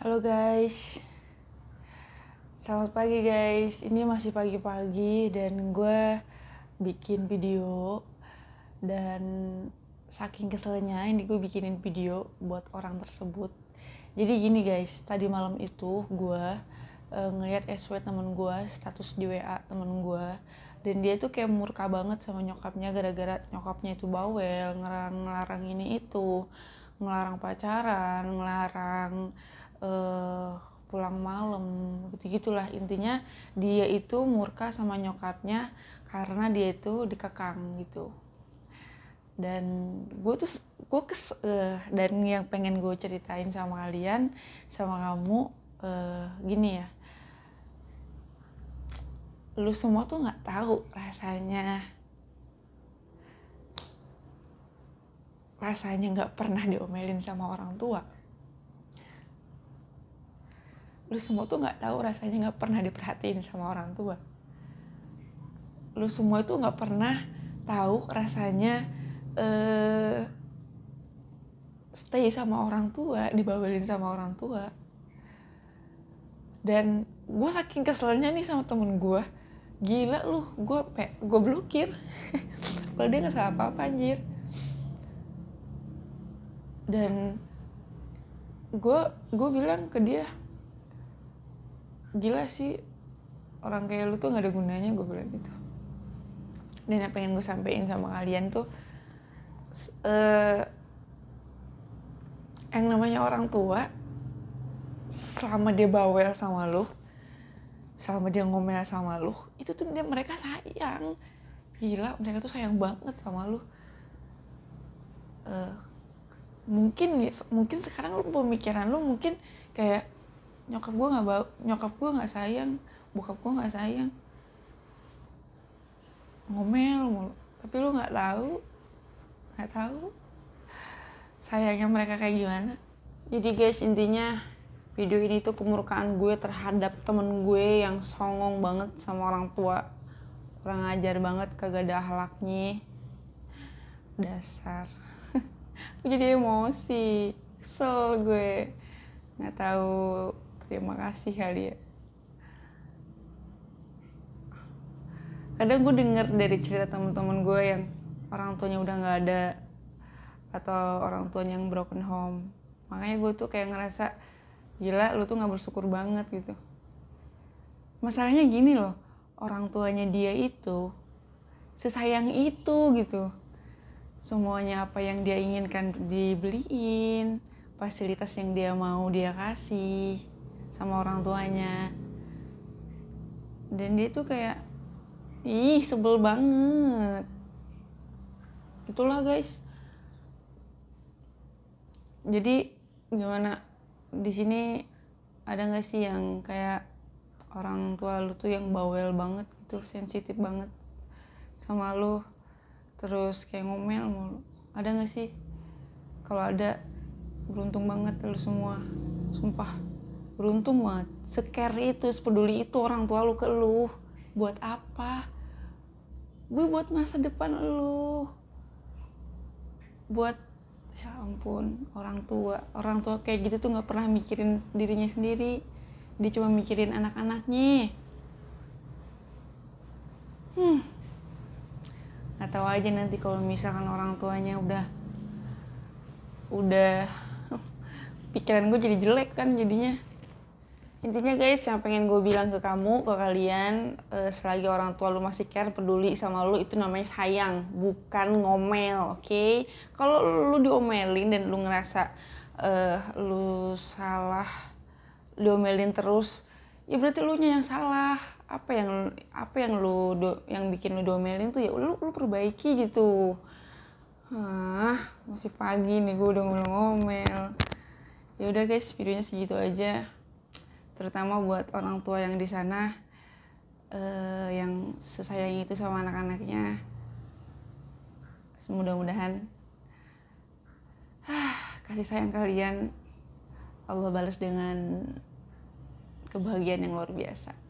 Halo guys Selamat pagi guys Ini masih pagi-pagi dan gue bikin video Dan saking keselnya ini gue bikinin video buat orang tersebut Jadi gini guys, tadi malam itu gue e, eh, ngeliat SW temen gue, status di WA temen gue dan dia tuh kayak murka banget sama nyokapnya gara-gara nyokapnya itu bawel ngelarang, ngelarang ini itu ngelarang pacaran ngelarang uh, pulang malam gitu gitulah intinya dia itu murka sama nyokapnya karena dia itu dikekang gitu dan gue tuh gue kes uh, dan yang pengen gue ceritain sama kalian sama kamu uh, gini ya lu semua tuh nggak tahu rasanya rasanya nggak pernah diomelin sama orang tua lu semua tuh nggak tahu rasanya nggak pernah diperhatiin sama orang tua lu semua itu nggak pernah tahu rasanya eh, stay sama orang tua dibawelin sama orang tua dan gue saking keselnya nih sama temen gue gila lu gue gue blokir kalau dia nggak salah apa apa anjir dan gue gue bilang ke dia gila sih orang kayak lu tuh nggak ada gunanya gue bilang gitu dan yang pengen gue sampein sama kalian tuh uh, yang namanya orang tua selama dia bawel sama lu selama dia ngomel sama lu itu tuh dia mereka sayang gila mereka tuh sayang banget sama lu uh, mungkin ya, mungkin sekarang lu pemikiran lu mungkin kayak nyokap gue nggak nyokap gue nggak sayang bokap gue nggak sayang ngomel mulu tapi lu nggak tahu nggak tahu sayangnya mereka kayak gimana jadi guys intinya video ini tuh kemurkaan gue terhadap temen gue yang songong banget sama orang tua kurang ajar banget kagak ada halaknya dasar jadi emosi kesel gue nggak tahu terima kasih kali ya kadang gue denger dari cerita temen-temen gue yang orang tuanya udah gak ada atau orang tuanya yang broken home makanya gue tuh kayak ngerasa gila lu tuh gak bersyukur banget gitu masalahnya gini loh orang tuanya dia itu sesayang itu gitu semuanya apa yang dia inginkan dibeliin fasilitas yang dia mau dia kasih sama orang tuanya dan dia tuh kayak ih sebel banget itulah guys jadi gimana di sini ada nggak sih yang kayak orang tua lu tuh yang bawel banget gitu sensitif banget sama lu terus kayak ngomel mulu ada nggak sih kalau ada beruntung banget lu semua sumpah beruntung banget seker itu sepeduli itu orang tua lu ke lu buat apa gue buat masa depan lu buat ya ampun orang tua orang tua kayak gitu tuh nggak pernah mikirin dirinya sendiri dia cuma mikirin anak-anaknya hmm nggak tahu aja nanti kalau misalkan orang tuanya udah udah pikiran gue jadi jelek kan jadinya intinya guys yang pengen gue bilang ke kamu ke kalian eh, selagi orang tua lu masih care peduli sama lu itu namanya sayang bukan ngomel oke okay? kalau lu diomelin dan lu ngerasa uh, lu salah diomelin terus ya berarti lu nya yang salah apa yang apa yang lu do, yang bikin lu diomelin tuh ya lu lu perbaiki gitu Hah, masih pagi nih gue udah ngomel ya udah guys videonya segitu aja terutama buat orang tua yang di sana uh, yang sesayang itu sama anak-anaknya semudah mudahan ah, kasih sayang kalian Allah balas dengan kebahagiaan yang luar biasa.